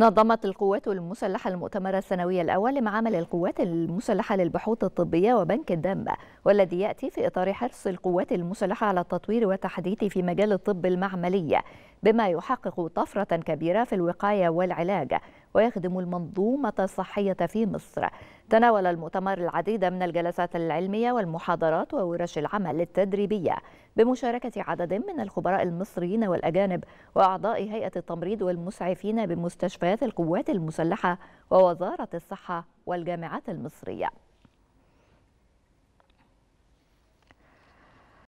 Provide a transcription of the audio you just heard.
نظمت القوات المسلحة المؤتمر السنوي الأول لمعامل القوات المسلحة للبحوث الطبية وبنك الدم والذي يأتي في إطار حرص القوات المسلحة على التطوير والتحديث في مجال الطب المعملي بما يحقق طفرة كبيرة في الوقاية والعلاج ويخدم المنظومة الصحية في مصر تناول المؤتمر العديد من الجلسات العلمية والمحاضرات وورش العمل التدريبية بمشاركة عدد من الخبراء المصريين والأجانب وأعضاء هيئة التمريض والمسعفين بمستشفيات القوات المسلحة ووزارة الصحة والجامعات المصرية